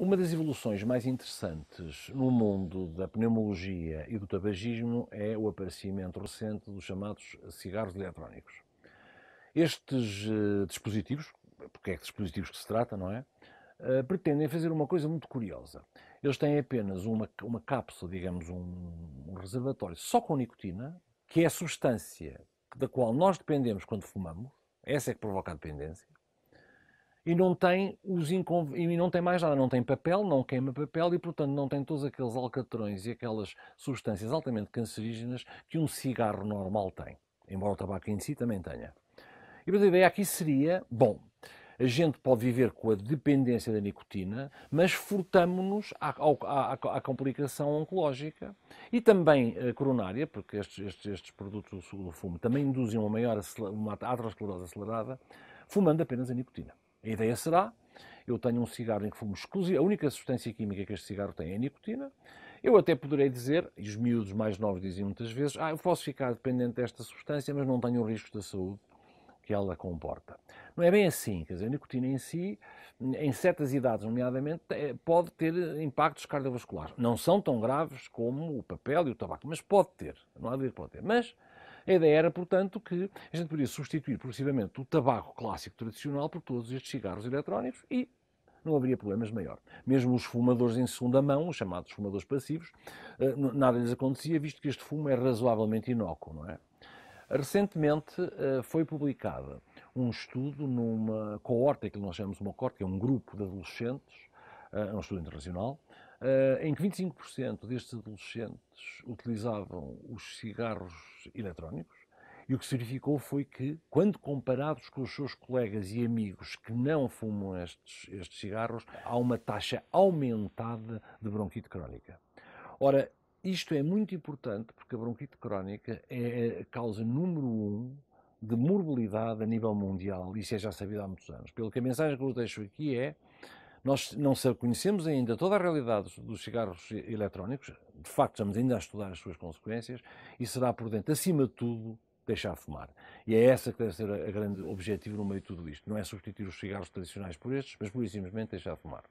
Uma das evoluções mais interessantes no mundo da pneumologia e do tabagismo é o aparecimento recente dos chamados cigarros eletrónicos. Estes uh, dispositivos, porque é que dispositivos que se trata, não é? Uh, pretendem fazer uma coisa muito curiosa. Eles têm apenas uma, uma cápsula, digamos, um, um reservatório só com nicotina, que é a substância da qual nós dependemos quando fumamos, essa é que provoca a dependência, e não tem, os e não tem mais nada, não tem papel, não queima papel e, portanto, não tem todos aqueles alcatrões e aquelas substâncias altamente cancerígenas que um cigarro normal tem, embora o tabaco em si também tenha. E a ideia aqui seria, bom, a gente pode viver com a dependência da nicotina, mas furtamos-nos à, à, à, complicação oncológica e também coronária, porque estes, estes, estes produtos do fumo também induzem uma maior uma aterosclerose acelerada, fumando apenas a nicotina. A ideia será: eu tenho um cigarro em que fumo exclusivo, a única substância química que este cigarro tem é a nicotina. Eu até poderei dizer, e os miúdos mais novos dizem muitas vezes, ah, eu posso ficar dependente desta substância, mas não tenho o risco da saúde que ela comporta. Não é bem assim, quer dizer, a nicotina em si, em certas idades, nomeadamente, é, pode ter impactos cardiovasculares. Não são tão graves como o papel e o tabaco, mas pode ter, não há dúvida que pode ter. Mas a ideia era, portanto, que a gente poderia substituir progressivamente o tabaco clássico tradicional por todos estes cigarros eletrónicos e não haveria problemas maior. Mesmo os fumadores em segunda mão, os chamados fumadores passivos, eh, nada lhes acontecia, visto que este fumo é razoavelmente inócuo, não é? Recentemente eh, foi publicado um estudo numa coorte, que nós chamamos uma coorte, que é um grupo de adolescentes, eh, é um estudo internacional, uh, em que 25% destes adolescentes utilizavam os cigarros eletrónicos, e o que se verificou foi que, quando comparados com os seus colegas e amigos que não fumam estes, estes cigarros, há uma taxa aumentada de bronquite crónica. Ora, isto é muito importante porque a bronquite crónica é a causa número um de morbilidade a nível mundial, isso é já sabido há muitos anos. Pelo que a mensagem que eu deixo aqui é nós não conhecemos ainda toda a realidade dos cigarros eletrónicos, de facto, estamos ainda a estudar as suas consequências, e será prudente, acima de tudo, deixar fumar. E é essa que deve ser o grande objetivo no meio de tudo isto. Não é substituir os cigarros tradicionais por estes, mas, por simplesmente, deixar fumar.